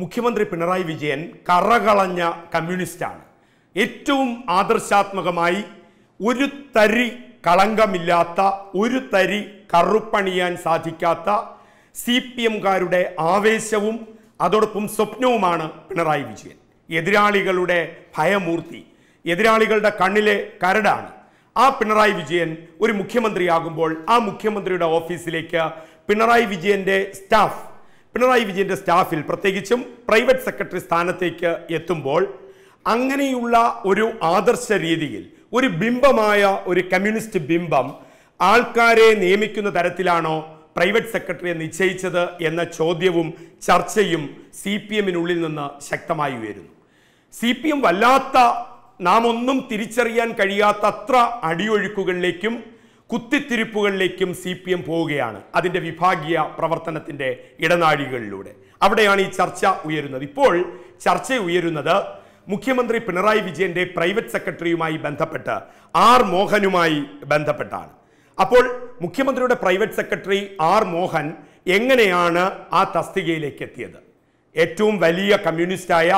മുഖ്യമന്ത്രി പിണറായി വിജയൻ കറകളഞ്ഞ കമ്മ്യൂണിസ്റ്റാണ് ഏറ്റവും ആദർശാത്മകമായി ഒരു തരി കളങ്കമില്ലാത്ത ഒരു തരി കറുപ്പണിയാൻ സാധിക്കാത്ത സി പി എംകാരുടെ ആവേശവും അതോടൊപ്പം സ്വപ്നവുമാണ് പിണറായി വിജയൻ എതിരാളികളുടെ ഭയമൂർത്തി എതിരാളികളുടെ കണ്ണിലെ കരടാണ് ആ പിണറായി വിജയൻ ഒരു മുഖ്യമന്ത്രിയാകുമ്പോൾ ആ മുഖ്യമന്ത്രിയുടെ ഓഫീസിലേക്ക് പിണറായി വിജയന്റെ സ്റ്റാഫ് പിണറായി വിജയൻ്റെ സ്റ്റാഫിൽ പ്രത്യേകിച്ചും പ്രൈവറ്റ് സെക്രട്ടറി സ്ഥാനത്തേക്ക് എത്തുമ്പോൾ അങ്ങനെയുള്ള ഒരു ആദർശ രീതിയിൽ ഒരു ബിംബമായ ഒരു കമ്മ്യൂണിസ്റ്റ് ബിംബം ആൾക്കാരെ നിയമിക്കുന്ന തരത്തിലാണോ പ്രൈവറ്റ് സെക്രട്ടറിയെ നിശ്ചയിച്ചത് എന്ന ചോദ്യവും ചർച്ചയും സി പി എമ്മിനുള്ളിൽ നിന്ന് ശക്തമായി ഉയരുന്നു സി പി എം വല്ലാത്ത നാം ഒന്നും തിരിച്ചറിയാൻ കഴിയാത്ത അത്ര അടിയൊഴുക്കുകളിലേക്കും കുത്തിത്തിരിപ്പുകളിലേക്കും സി പി എം പോവുകയാണ് അതിൻ്റെ വിഭാഗീയ പ്രവർത്തനത്തിൻ്റെ ഇടനാഴികളിലൂടെ അവിടെയാണ് ഈ ചർച്ച ഉയരുന്നത് ഇപ്പോൾ ചർച്ച ഉയരുന്നത് മുഖ്യമന്ത്രി പിണറായി വിജയന്റെ പ്രൈവറ്റ് സെക്രട്ടറിയുമായി ബന്ധപ്പെട്ട് ആർ മോഹനുമായി ബന്ധപ്പെട്ടാണ് അപ്പോൾ മുഖ്യമന്ത്രിയുടെ പ്രൈവറ്റ് സെക്രട്ടറി ആർ മോഹൻ എങ്ങനെയാണ് ആ തസ്തികയിലേക്ക് എത്തിയത് ഏറ്റവും വലിയ കമ്മ്യൂണിസ്റ്റായ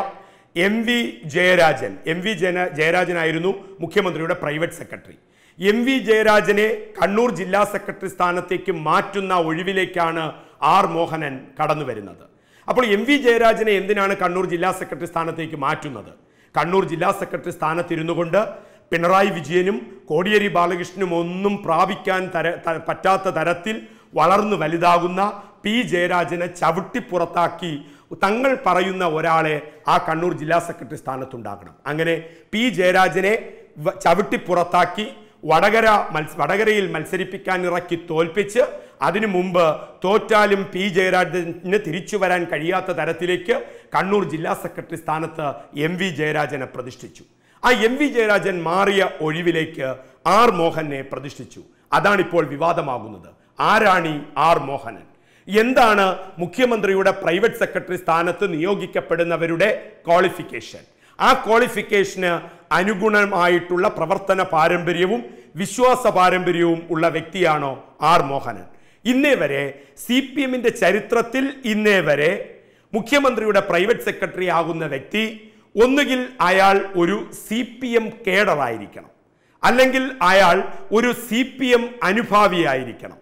M V Jayarajan M V ജന ജയരാജനായിരുന്നു മുഖ്യമന്ത്രിയുടെ പ്രൈവറ്റ് സെക്രട്ടറി എം വി ജയരാജനെ കണ്ണൂർ ജില്ലാ സെക്രട്ടറി സ്ഥാനത്തേക്ക് മാറ്റുന്ന ഒഴിവിലേക്കാണ് ആർ മോഹനൻ കടന്നു വരുന്നത് അപ്പോൾ എം വി ജയരാജനെ എന്തിനാണ് കണ്ണൂർ ജില്ലാ സെക്രട്ടറി സ്ഥാനത്തേക്ക് മാറ്റുന്നത് കണ്ണൂർ ജില്ലാ സെക്രട്ടറി സ്ഥാനത്തിരുന്നു കൊണ്ട് പിണറായി വിജയനും കോടിയേരി ബാലകൃഷ്ണനും ഒന്നും പ്രാപിക്കാൻ തര പറ്റാത്ത തരത്തിൽ വളർന്നു വലുതാകുന്ന പി ജയരാജനെ ചവിട്ടിപ്പുറത്താക്കി തങ്ങൾ പറയുന്ന ഒരാളെ ആ കണ്ണൂർ ജില്ലാ സെക്രട്ടറി സ്ഥാനത്തുണ്ടാക്കണം അങ്ങനെ പി ജയരാജനെ ചവിട്ടിപ്പുറത്താക്കി വടകര മത്സ വടകരയിൽ മത്സരിപ്പിക്കാൻ ഇറക്കി തോൽപ്പിച്ച് അതിനു മുമ്പ് തോറ്റാലും പി ജയരാജന് തിരിച്ചു വരാൻ കഴിയാത്ത തരത്തിലേക്ക് കണ്ണൂർ ജില്ലാ സെക്രട്ടറി സ്ഥാനത്ത് എം വി ജയരാജനെ പ്രതിഷ്ഠിച്ചു ആ എം വി ജയരാജൻ മാറിയ ഒഴിവിലേക്ക് ആർ മോഹനെ പ്രതിഷ്ഠിച്ചു അതാണിപ്പോൾ വിവാദമാകുന്നത് ആരാണി ആർ മോഹനൻ എന്താണ് മുഖ്യമന്ത്രിയുടെ പ്രൈവറ്റ് സെക്രട്ടറി സ്ഥാനത്ത് നിയോഗിക്കപ്പെടുന്നവരുടെ ക്വാളിഫിക്കേഷൻ ആ ക്വാളിഫിക്കേഷന് അനുഗുണമായിട്ടുള്ള പ്രവർത്തന പാരമ്പര്യവും വിശ്വാസ പാരമ്പര്യവും ഉള്ള വ്യക്തിയാണോ ആർ മോഹനൻ ഇന്നേ വരെ സി പി എമ്മിൻ്റെ ചരിത്രത്തിൽ ഇന്നേ വരെ മുഖ്യമന്ത്രിയുടെ പ്രൈവറ്റ് സെക്രട്ടറി ആകുന്ന വ്യക്തി ഒന്നുകിൽ അയാൾ ഒരു സി പി എം കേഡറായിരിക്കണം അല്ലെങ്കിൽ അയാൾ ഒരു സി പി എം അനുഭാവിയായിരിക്കണം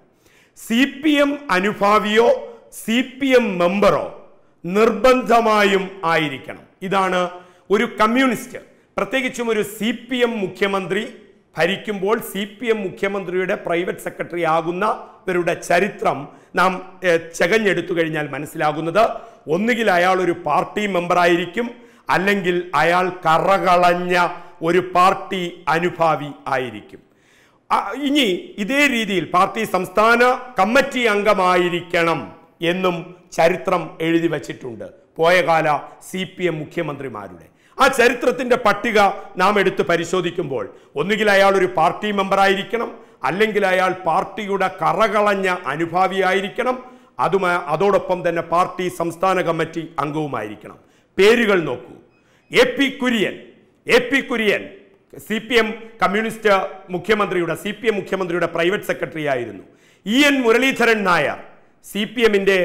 സി പി എം അനുഭാവിയോ സി പി എം മെമ്പറോ നിർബന്ധമായും ആയിരിക്കണം ഇതാണ് ഒരു കമ്മ്യൂണിസ്റ്റ് പ്രത്യേകിച്ചും ഒരു സി പി എം മുഖ്യമന്ത്രി ഭരിക്കുമ്പോൾ സി പി എം മുഖ്യമന്ത്രിയുടെ പ്രൈവറ്റ് സെക്രട്ടറി ആകുന്നവരുടെ ചരിത്രം നാം ചകഞ്ഞെടുത്തു കഴിഞ്ഞാൽ മനസ്സിലാകുന്നത് ഒന്നുകിൽ അയാൾ ഒരു പാർട്ടി മെമ്പറായിരിക്കും അല്ലെങ്കിൽ അയാൾ കറകളഞ്ഞ ഒരു പാർട്ടി അനുഭാവി ആയിരിക്കും ഇനി ഇതേ രീതിയിൽ പാർട്ടി സംസ്ഥാന കമ്മിറ്റി അംഗമായിരിക്കണം എന്നും ചരിത്രം എഴുതി വച്ചിട്ടുണ്ട് പോയകാല സി പി എം മുഖ്യമന്ത്രിമാരുടെ ആ ചരിത്രത്തിൻ്റെ പട്ടിക നാം എടുത്ത് പരിശോധിക്കുമ്പോൾ ഒന്നുകിൽ അയാൾ ഒരു പാർട്ടി മെമ്പറായിരിക്കണം അല്ലെങ്കിൽ അയാൾ പാർട്ടിയുടെ കറകളഞ്ഞ അനുഭാവിയായിരിക്കണം അതുമായി അതോടൊപ്പം തന്നെ പാർട്ടി സംസ്ഥാന കമ്മിറ്റി അംഗവുമായിരിക്കണം പേരുകൾ നോക്കൂ A P Kurian A P Kurian C P M communist മുഖ്യമന്ത്രിയുടെ സി പി എം മുഖ്യമന്ത്രിയുടെ പ്രൈവറ്റ് സെക്രട്ടറി ആയിരുന്നു E N Muraleedharan Nair C P എമ്മിൻ്റെ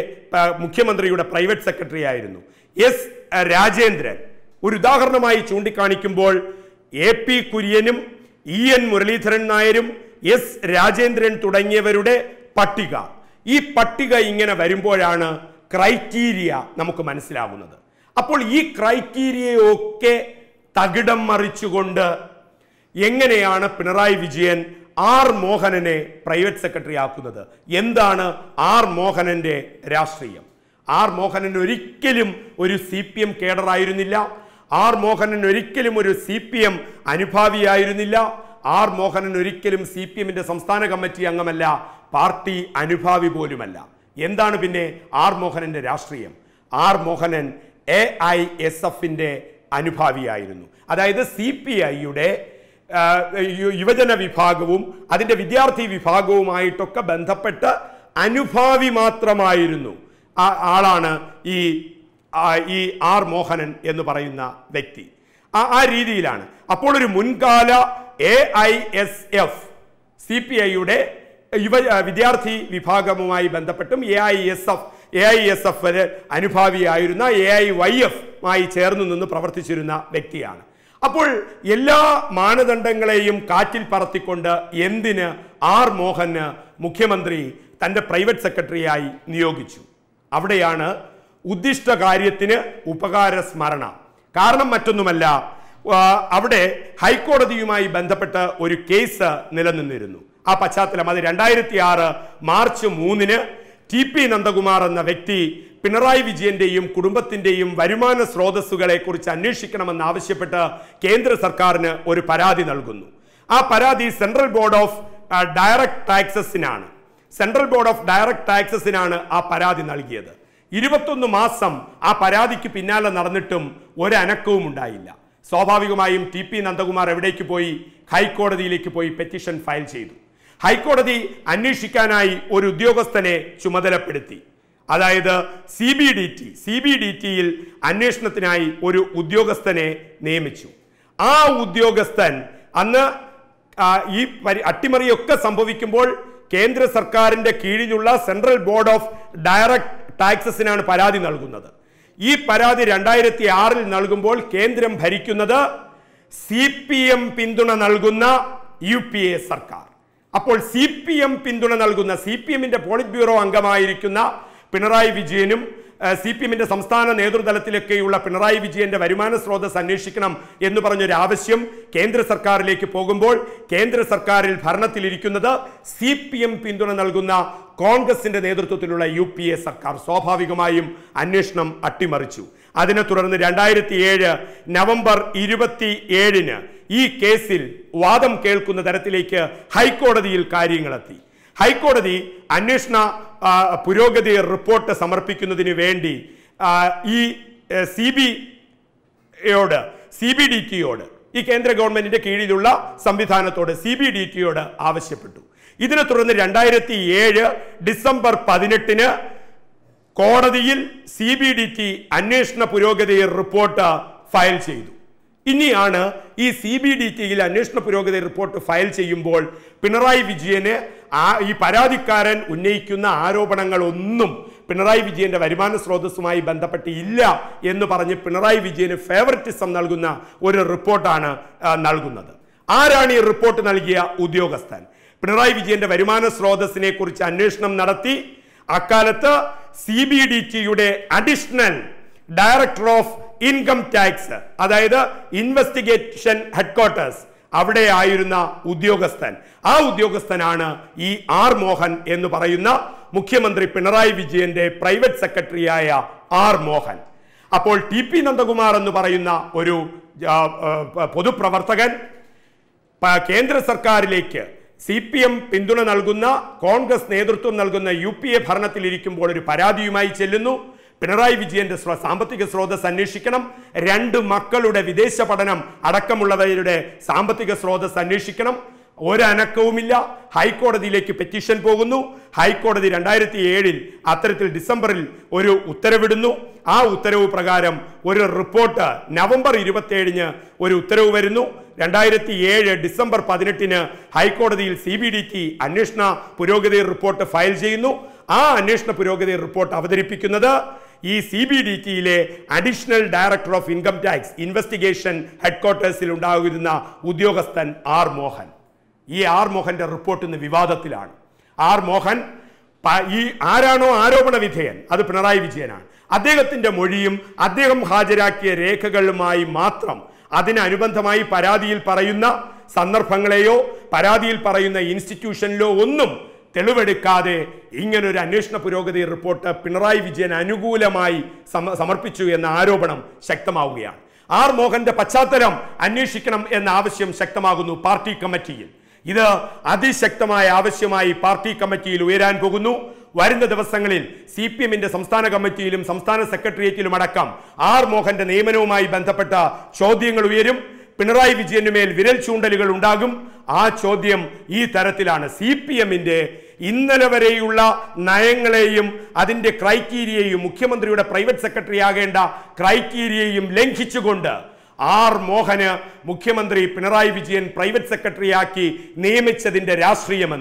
മുഖ്യമന്ത്രിയുടെ പ്രൈവറ്റ് സെക്രട്ടറി ആയിരുന്നു എസ് രാജേന്ദ്രൻ ഒരു ഉദാഹരണമായി ചൂണ്ടിക്കാണിക്കുമ്പോൾ എ പി കുര്യനും ഇ എൻ മുരളീധരൻ നായരും എസ് രാജേന്ദ്രൻ തുടങ്ങിയവരുടെ പട്ടിക ഈ പട്ടിക ഇങ്ങനെ വരുമ്പോഴാണ് ക്രൈറ്റീരിയ നമുക്ക് മനസ്സിലാവുന്നത് അപ്പോൾ ഈ ക്രൈറ്റീരിയയൊക്കെ തകിടം മറിച്ചുകൊണ്ട് എങ്ങനെയാണ് പിണറായി വിജയൻ ആർ മോഹനനെ പ്രൈവറ്റ് സെക്രട്ടറി ആക്കുന്നത് എന്താണ് ആർ മോഹനന്റെ രാഷ്ട്രീയം ആർ മോഹനൻ ഒരിക്കലും ഒരു സി പി എം കേഡറായിരുന്നില്ല ആർ മോഹനൻ ഒരിക്കലും ഒരു സി പി എം അനുഭാവിയായിരുന്നില്ല ആർ മോഹനൻ ഒരിക്കലും സി പി എമ്മിൻ്റെ സംസ്ഥാന കമ്മിറ്റി അംഗമല്ല പാർട്ടി അനുഭാവി പോലുമല്ല എന്താണ് പിന്നെ ആർ മോഹനൻ്റെ രാഷ്ട്രീയം R Mohanan A I S എഫിൻ്റെ അനുഭാവിയായിരുന്നു അതായത് സി പി ഐയുടെ യുവജന വിഭാഗവും അതിൻ്റെ വിദ്യാർത്ഥി വിഭാഗവുമായിട്ടൊക്കെ ബന്ധപ്പെട്ട് അനുഭാവി മാത്രമായിരുന്നു ആളാണ് ഈ ഈ ആർ മോഹനൻ എന്ന് പറയുന്ന വ്യക്തി ആ ആ രീതിയിലാണ് അപ്പോൾ ഒരു മുൻകാല A I S F C P ഐയുടെ യുവ വിദ്യാർത്ഥി വിഭാഗവുമായി ബന്ധപ്പെട്ടും A I S F A I S F അനുഭാവിയായിരുന്ന എ ഐ വൈ എഫ് ആയി ചേർന്ന് നിന്ന് പ്രവർത്തിച്ചിരുന്ന വ്യക്തിയാണ് അപ്പോൾ എല്ലാ മാനദണ്ഡങ്ങളെയും കാറ്റിൽ പറത്തിക്കൊണ്ട് എന്തിന് ആർ മോഹന് മുഖ്യമന്ത്രി തൻ്റെ പ്രൈവറ്റ് സെക്രട്ടറിയായി നിയോഗിച്ചു അവിടെയാണ് ഉദ്ദിഷ്ട കാര്യത്തിന് ഉപകാര സ്മരണ കാരണം മറ്റൊന്നുമല്ല അവിടെ ഹൈക്കോടതിയുമായി ബന്ധപ്പെട്ട് ഒരു കേസ് നിലനിന്നിരുന്നു ആ പശ്ചാത്തലം അത് രണ്ടായിരത്തി ആറ് മാർച്ച് മൂന്നിന് ടി പി നന്ദകുമാർ എന്ന വ്യക്തി പിണറായി വിജയന്റെയും കുടുംബത്തിന്റെയും വരുമാന സ്രോതസ്സുകളെ കുറിച്ച് അന്വേഷിക്കണമെന്ന് ആവശ്യപ്പെട്ട് കേന്ദ്ര സർക്കാരിന് ഒരു പരാതി നൽകുന്നു ആ പരാതി സെൻട്രൽ ബോർഡ് ഓഫ് ഡയറക്ട് ടാക്സസിനാണ് സെൻട്രൽ ബോർഡ് ഓഫ് ഡയറക്ട് ടാക്സസിനാണ് ആ പരാതി നൽകിയത് ഇരുപത്തൊന്ന് മാസം ആ പരാതിക്ക് പിന്നാലെ നടന്നിട്ടും ഒരനക്കവും ഉണ്ടായില്ല സ്വാഭാവികമായും ടി പി നന്ദകുമാർ എവിടേക്ക് പോയി ഹൈക്കോടതിയിലേക്ക് പോയി പെറ്റീഷൻ ഫയൽ ചെയ്തു ഹൈക്കോടതി അന്വേഷിക്കാനായി ഒരു ഉദ്യോഗസ്ഥനെ ചുമതലപ്പെടുത്തി അതായത് C B D T C B D ടിയിൽ അന്വേഷണത്തിനായി ഒരു ഉദ്യോഗസ്ഥനെ നിയമിച്ചു ആ ഉദ്യോഗസ്ഥൻ അന്ന് ഈ അട്ടിമറിയൊക്കെ സംഭവിക്കുമ്പോൾ കേന്ദ്ര സർക്കാരിൻ്റെ കീഴിലുള്ള സെൻട്രൽ ബോർഡ് ഓഫ് ഡയറക്ട് ടാക്സസിനാണ് പരാതി നൽകുന്നത് ഈ പരാതി രണ്ടായിരത്തി ആറിൽ നൽകുമ്പോൾ കേന്ദ്രം ഭരിക്കുന്നത് സി പി എം പിന്തുണ നൽകുന്ന യു പി എ സർക്കാർ അപ്പോൾ സി പി എം പിന്തുണ നൽകുന്ന സി പി എമ്മിന്റെ പോളിറ്റ് ബ്യൂറോ അംഗമായിരിക്കുന്ന പിണറായി വിജയനും സി പി എമ്മിന്റെ സംസ്ഥാന നേതൃത്വത്തിലൊക്കെയുള്ള പിണറായി വിജയന്റെ വരുമാന സ്രോതസ് അന്വേഷിക്കണം എന്ന് പറഞ്ഞൊരു ആവശ്യം കേന്ദ്ര സർക്കാരിലേക്ക് പോകുമ്പോൾ കേന്ദ്ര സർക്കാരിൽ ഭരണത്തിലിരിക്കുന്നത് സി പി എം പിന്തുണ നൽകുന്ന കോൺഗ്രസിന്റെ നേതൃത്വത്തിലുള്ള യു സർക്കാർ സ്വാഭാവികമായും അന്വേഷണം അട്ടിമറിച്ചു അതിനെ തുടർന്ന് രണ്ടായിരത്തി ഏഴ് നവംബർ ഇരുപത്തി ഏഴിന് ഈ കേസിൽ വാദം കേൾക്കുന്ന തരത്തിലേക്ക് ഹൈക്കോടതിയിൽ കാര്യങ്ങളെത്തി ഹൈക്കോടതി അന്വേഷണ പുരോഗതി റിപ്പോർട്ട് സമർപ്പിക്കുന്നതിന് വേണ്ടി ഈ സി ബി യോട് സി ബി ഡി ടിയോട് ഈ കേന്ദ്ര ഗവൺമെന്റിന്റെ കീഴിലുള്ള സംവിധാനത്തോട് സി ബി ഡി ടിയോട് ആവശ്യപ്പെട്ടു ഇതിനെ തുടർന്ന് രണ്ടായിരത്തി ഏഴ് ഡിസംബർ പതിനെട്ടിന് കോടതിയിൽ സി ബി ഡി ടി അന്വേഷണ പുരോഗതി റിപ്പോർട്ട് ഫയൽ ചെയ്തു ഇനിയാണ് ഈ സി ബി ഡി ടിയിൽ അന്വേഷണ പുരോഗതി റിപ്പോർട്ട് ഫയൽ ചെയ്യുമ്പോൾ പിണറായി വിജയന് ആ ഈ പരാതിക്കാരൻ ഉന്നയിക്കുന്ന ആരോപണങ്ങളൊന്നും പിണറായി വിജയന്റെ വരുമാന സ്രോതസ്സുമായി ബന്ധപ്പെട്ട് ഇല്ല എന്ന് പറഞ്ഞ് പിണറായി വിജയന് ഫേവറിറ്റിസം നൽകുന്ന ഒരു റിപ്പോർട്ടാണ് നൽകുന്നത് ആരാണ് ഈ റിപ്പോർട്ട് നൽകിയ ഉദ്യോഗസ്ഥൻ പിണറായി വിജയന്റെ വരുമാന സ്രോതസ്സിനെ കുറിച്ച് അന്വേഷണം നടത്തി അക്കാലത്ത് സി ബി ഡി ടിയുടെ additional director of income tax അതായത് ഇൻവെസ്റ്റിഗേഷൻ ഹെഡ്ക്വാർട്ടേഴ്സ് അവിടെ ആയിരുന്ന ഉദ്യോഗസ്ഥൻ ആ ഉദ്യോഗസ്ഥനാണ് ഈ ആർ മോഹൻ എന്ന് പറയുന്ന മുഖ്യമന്ത്രി പിണറായി വിജയന്റെ പ്രൈവറ്റ് സെക്രട്ടറിയായ ആർ മോഹൻ അപ്പോൾ ടി പി നന്ദകുമാർ എന്ന് പറയുന്ന ഒരു പൊതുപ്രവർത്തകൻ കേന്ദ്ര സർക്കാരിലേക്ക് സി പി എം പിന്തുണ നൽകുന്ന കോൺഗ്രസ് നേതൃത്വം നൽകുന്ന യു പി എ ഭരണത്തിലിരിക്കുമ്പോൾ ഒരു പരാതിയുമായി ചെല്ലുന്നു പിണറായി വിജയന്റെ സാമ്പത്തിക സ്രോതസ് അന്വേഷിക്കണം രണ്ട് മക്കളുടെ വിദേശ പഠനം അടക്കമുള്ളവരുടെ സാമ്പത്തിക സ്രോതസ് അന്വേഷിക്കണം ഒരനക്കവുമില്ല ഹൈക്കോടതിയിലേക്ക് പെറ്റീഷൻ പോകുന്നു ഹൈക്കോടതി രണ്ടായിരത്തി ഏഴിൽ അത്തരത്തിൽ ഡിസംബറിൽ ഒരു ഉത്തരവിടുന്നു ആ ഉത്തരവ് പ്രകാരം ഒരു റിപ്പോർട്ട് നവംബർ ഇരുപത്തിയേഴിന് ഒരു ഉത്തരവ് വരുന്നു രണ്ടായിരത്തി ഏഴ് ഡിസംബർ പതിനെട്ടിന് ഹൈക്കോടതിയിൽ സി ബി ടി അന്വേഷണ പുരോഗതി റിപ്പോർട്ട് ഫയൽ ചെയ്യുന്നു ആ അന്വേഷണ പുരോഗതി റിപ്പോർട്ട് അവതരിപ്പിക്കുന്നത് ഈ സി ബി ഡി ടിയിലെ additional director of income tax investigation ഹെഡ്ക്വാർട്ടേഴ്സിൽ ഉണ്ടാകുന്ന ഉദ്യോഗസ്ഥൻ ആർ മോഹൻ ഈ ആർ മോഹൻ്റെ റിപ്പോർട്ട് ഇന്ന് വിവാദത്തിലാണ് ആർ മോഹൻ ഈ ആരാണോ ആരോപണ വിധേയൻ അത് പിണറായി വിജയനാണ് അദ്ദേഹത്തിൻ്റെ മൊഴിയും അദ്ദേഹം ഹാജരാക്കിയ രേഖകളുമായി മാത്രം അതിനനുബന്ധമായി പരാതിയിൽ പറയുന്ന സന്ദർഭങ്ങളെയോ പരാതിയിൽ പറയുന്ന ഇൻസ്റ്റിറ്റ്യൂഷനിലോ ഒന്നും തെളിവെടുക്കാതെ ഇങ്ങനൊരു അന്വേഷണ പുരോഗതി റിപ്പോർട്ട് പിണറായി വിജയൻ അനുകൂലമായി സമർപ്പിച്ചു എന്ന ആരോപണം ശക്തമാവുകയാണ് ആർ മോഹന്റെ പശ്ചാത്തലം അന്വേഷിക്കണം എന്ന ആവശ്യം ശക്തമാകുന്നു പാർട്ടി കമ്മിറ്റിയിൽ ഇത് അതിശക്തമായ ആവശ്യമായി പാർട്ടി കമ്മിറ്റിയിൽ ഉയരാൻ പോകുന്നു വരുന്ന ദിവസങ്ങളിൽ സി പി എമ്മിന്റെ സംസ്ഥാന കമ്മിറ്റിയിലും സംസ്ഥാന സെക്രട്ടേറിയറ്റിലും അടക്കം ആർ മോഹന്റെ നിയമനവുമായി ബന്ധപ്പെട്ട ചോദ്യങ്ങൾ ഉയരും പിണറായി വിജയന് മേൽ വിരൽ ചൂണ്ടലുകൾ ഉണ്ടാകും ആ ചോദ്യം ഈ തരത്തിലാണ് സി പി എമ്മിന്റെ ഇന്നലെ വരെയുള്ള നയങ്ങളെയും അതിൻ്റെ ക്രൈറ്റീരിയയും മുഖ്യമന്ത്രിയുടെ പ്രൈവറ്റ് സെക്രട്ടറി ആകേണ്ട ക്രൈറ്റീരിയയും ലംഘിച്ചുകൊണ്ട് ആർ മോഹന് മുഖ്യമന്ത്രി പിണറായി വിജയൻ പ്രൈവറ്റ് സെക്രട്ടറിയാക്കി നിയമിച്ചതിൻ്റെ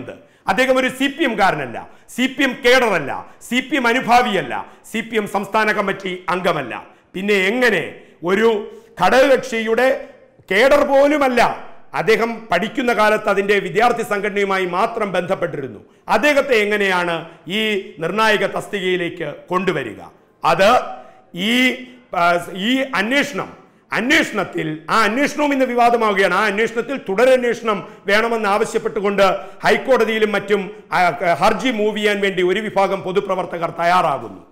എന്ത് അദ്ദേഹം ഒരു സി പി കാരനല്ല സി പി എം കേഡറല്ല സി പി എം അനുഭാവിയല്ല സി പി എം സംസ്ഥാന കമ്മിറ്റി അംഗമല്ല പിന്നെ എങ്ങനെ ഒരു ഘടകകക്ഷിയുടെ കേഡർ പോലുമല്ല അദ്ദേഹം പഠിക്കുന്ന കാലത്ത് അതിൻ്റെ വിദ്യാർത്ഥി സംഘടനയുമായി മാത്രം ബന്ധപ്പെട്ടിരുന്നു അദ്ദേഹത്തെ എങ്ങനെയാണ് ഈ നിർണായക തസ്തികയിലേക്ക് കൊണ്ടുവരിക അത് ഈ ഈ അന്വേഷണം അന്വേഷണത്തിൽ ആ അന്വേഷണവും ഇന്ന് വിവാദമാവുകയാണ് ആ അന്വേഷണത്തിൽ തുടരന്വേഷണം വേണമെന്ന് ആവശ്യപ്പെട്ടുകൊണ്ട് ഹൈക്കോടതിയിലും മറ്റും ഹർജി മൂവ് ചെയ്യാൻ വേണ്ടി ഒരു വിഭാഗം പൊതുപ്രവർത്തകർ തയ്യാറാകുന്നു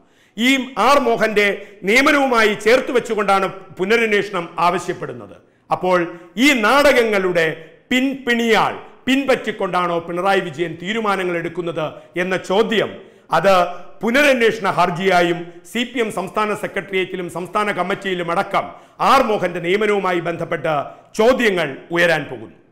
ഈ ആർ മോഹന്റെ നിയമനവുമായി ചേർത്ത് വെച്ചുകൊണ്ടാണ് പുനരന്വേഷണം ആവശ്യപ്പെടുന്നത് അപ്പോൾ ഈ നാടകങ്ങളുടെ പിൻപിണിയാൾ പിൻപറ്റിക്കൊണ്ടാണോ പിണറായി വിജയൻ തീരുമാനങ്ങൾ എടുക്കുന്നത് എന്ന ചോദ്യം അത് പുനരന്വേഷണ ഹർജിയായും സി പി എം സംസ്ഥാന സെക്രട്ടേറിയറ്റിലും സംസ്ഥാന കമ്മിറ്റിയിലും അടക്കം ആർ മോഹന്റെ നിയമനവുമായി ബന്ധപ്പെട്ട് ചോദ്യങ്ങൾ ഉയരാൻ പോകുന്നു